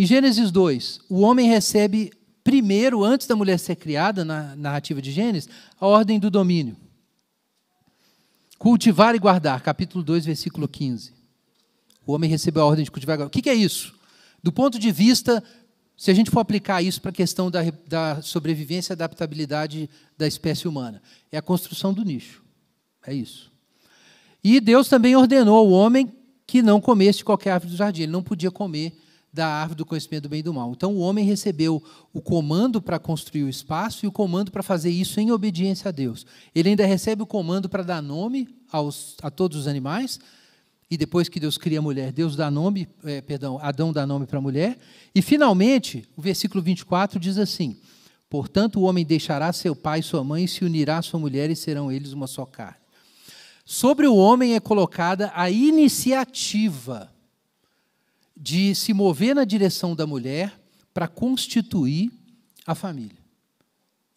Em Gênesis 2, o homem recebe primeiro, antes da mulher ser criada, na narrativa de Gênesis, a ordem do domínio. Cultivar e guardar, capítulo 2, versículo 15. O homem recebeu a ordem de cultivar e guardar. O que, é isso? Do ponto de vista, se a gente for aplicar isso para a questão da, da sobrevivência e adaptabilidade da espécie humana, é a construção do nicho. É isso. E Deus também ordenou ao homem que não comesse qualquer árvore do jardim. Ele não podia comer da árvore do conhecimento do bem e do mal. Então o homem recebeu o comando para construir o espaço e o comando para fazer isso em obediência a Deus. Ele ainda recebe o comando para dar nome aos, a todos os animais. E depois que Deus cria a mulher, Deus dá nome, é, perdão, Adão dá nome para a mulher. E finalmente, o versículo 24 diz assim: Portanto, o homem deixará seu pai e sua mãe e se unirá à sua mulher e serão eles uma só carne. Sobre o homem é colocada a iniciativa de se mover na direção da mulher para constituir a família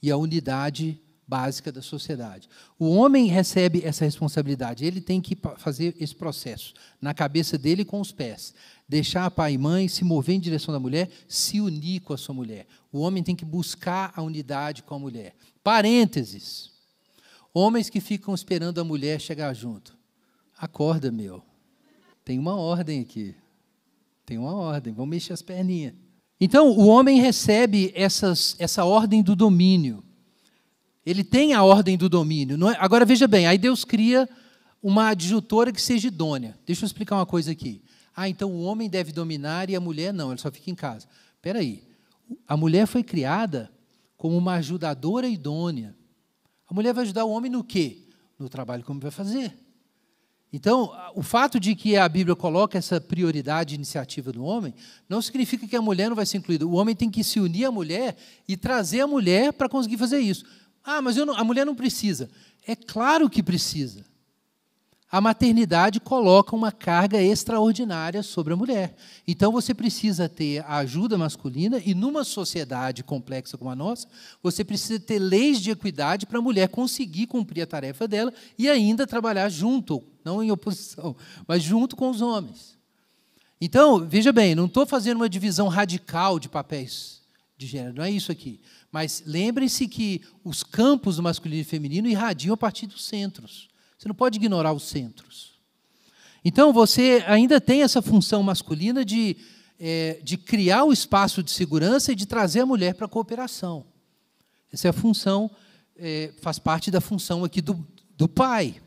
e a unidade básica da sociedade. O homem recebe essa responsabilidade, ele tem que fazer esse processo na cabeça dele com os pés, deixar pai e mãe se mover em direção da mulher, se unir com a sua mulher. O homem tem que buscar a unidade com a mulher. Parênteses. Homens que ficam esperando a mulher chegar junto. Acorda, meu. Tem uma ordem aqui. Tem uma ordem, vamos mexer as perninhas. Então, o homem recebe essas, essa ordem do domínio. Ele tem a ordem do domínio. É? Agora, veja bem, aí Deus cria uma adjutora que seja idônea. Deixa eu explicar uma coisa aqui. Ah, então o homem deve dominar e a mulher não, ela só fica em casa. Espera aí. A mulher foi criada como uma ajudadora idônea. A mulher vai ajudar o homem no quê? No trabalho como vai fazer. Então, o fato de que a Bíblia coloca essa prioridade iniciativa do homem, não significa que a mulher não vai ser incluída. O homem tem que se unir à mulher e trazer a mulher para conseguir fazer isso. Ah, mas não, a mulher não precisa. É claro que precisa a maternidade coloca uma carga extraordinária sobre a mulher. Então você precisa ter a ajuda masculina e numa sociedade complexa como a nossa, você precisa ter leis de equidade para a mulher conseguir cumprir a tarefa dela e ainda trabalhar junto, não em oposição, mas junto com os homens. Então, veja bem, não estou fazendo uma divisão radical de papéis de gênero, não é isso aqui. Mas lembrem-se que os campos masculino e feminino irradiam a partir dos centros. Você não pode ignorar os centros. Então, você ainda tem essa função masculina de, é, de criar o espaço de segurança e de trazer a mulher para a cooperação. Essa é a função, é, faz parte da função aqui do, do pai.